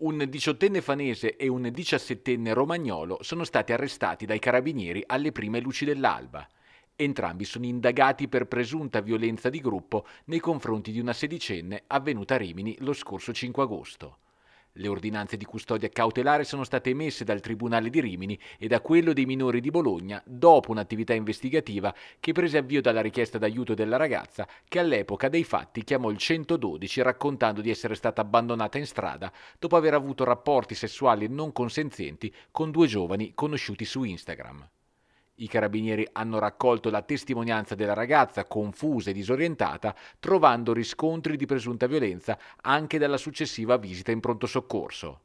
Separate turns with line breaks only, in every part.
un diciottenne fanese e un diciassettenne romagnolo sono stati arrestati dai carabinieri alle prime luci dell'alba. Entrambi sono indagati per presunta violenza di gruppo nei confronti di una sedicenne avvenuta a Rimini lo scorso 5 agosto. Le ordinanze di custodia cautelare sono state emesse dal Tribunale di Rimini e da quello dei minori di Bologna dopo un'attività investigativa che prese avvio dalla richiesta d'aiuto della ragazza che all'epoca dei fatti chiamò il 112 raccontando di essere stata abbandonata in strada dopo aver avuto rapporti sessuali non consenzienti con due giovani conosciuti su Instagram. I carabinieri hanno raccolto la testimonianza della ragazza confusa e disorientata, trovando riscontri di presunta violenza anche dalla successiva visita in pronto soccorso.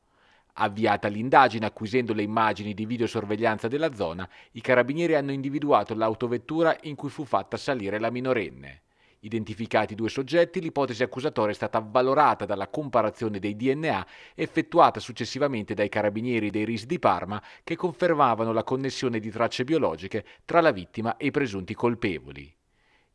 Avviata l'indagine acquisendo le immagini di videosorveglianza della zona, i carabinieri hanno individuato l'autovettura in cui fu fatta salire la minorenne. Identificati i due soggetti, l'ipotesi accusatoria è stata avvalorata dalla comparazione dei DNA effettuata successivamente dai carabinieri dei RIS di Parma che confermavano la connessione di tracce biologiche tra la vittima e i presunti colpevoli.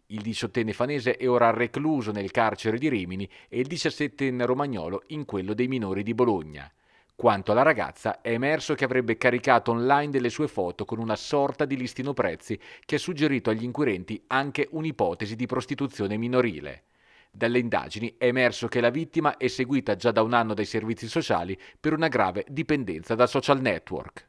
Il diciottenne fanese è ora recluso nel carcere di Rimini e il diciassettenne romagnolo in quello dei minori di Bologna. Quanto alla ragazza, è emerso che avrebbe caricato online delle sue foto con una sorta di listino prezzi che ha suggerito agli inquirenti anche un'ipotesi di prostituzione minorile. Dalle indagini è emerso che la vittima è seguita già da un anno dai servizi sociali per una grave dipendenza da social network.